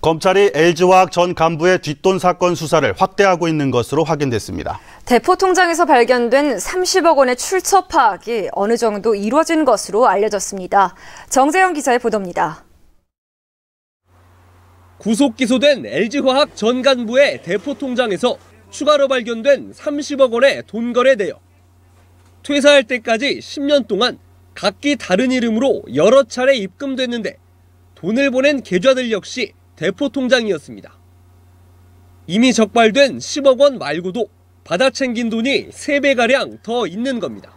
검찰이 LG화학 전 간부의 뒷돈 사건 수사를 확대하고 있는 것으로 확인됐습니다. 대포 통장에서 발견된 30억 원의 출처 파악이 어느 정도 이루어진 것으로 알려졌습니다. 정재영 기자의 보도입니다. 구속 기소된 LG화학 전 간부의 대포 통장에서 추가로 발견된 30억 원의 돈 거래 내역. 퇴사할 때까지 10년 동안 각기 다른 이름으로 여러 차례 입금됐는데 돈을 보낸 계좌들 역시 대포 통장이었습니다. 이미 적발된 10억 원 말고도 받아 챙긴 돈이 3배가량 더 있는 겁니다.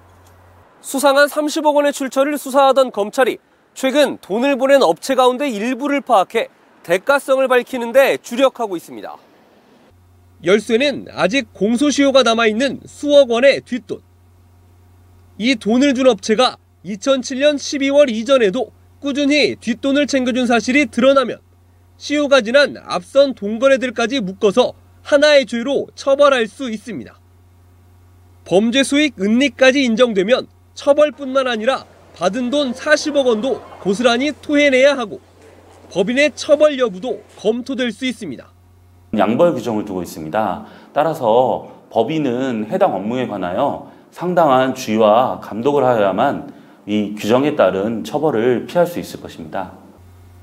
수상한 30억 원의 출처를 수사하던 검찰이 최근 돈을 보낸 업체 가운데 일부를 파악해 대가성을 밝히는데 주력하고 있습니다. 열쇠는 아직 공소시효가 남아있는 수억 원의 뒷돈. 이 돈을 준 업체가 2007년 12월 이전에도 꾸준히 뒷돈을 챙겨준 사실이 드러나면 시효가 지난 앞선 동거래들까지 묶어서 하나의 죄로 처벌할 수 있습니다. 범죄 수익 은닉까지 인정되면 처벌뿐만 아니라 받은 돈 40억 원도 고스란히 토해내야 하고 법인의 처벌 여부도 검토될 수 있습니다. 양벌 규정을 두고 있습니다. 따라서 법인은 해당 업무에 관하여 상당한 주의와 감독을 하여야만 이 규정에 따른 처벌을 피할 수 있을 것입니다.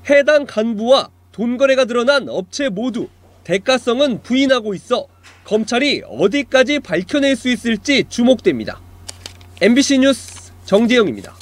해당 간부와 돈 거래가 드러난 업체 모두 대가성은 부인하고 있어 검찰이 어디까지 밝혀낼 수 있을지 주목됩니다. MBC 뉴스 정재영입니다.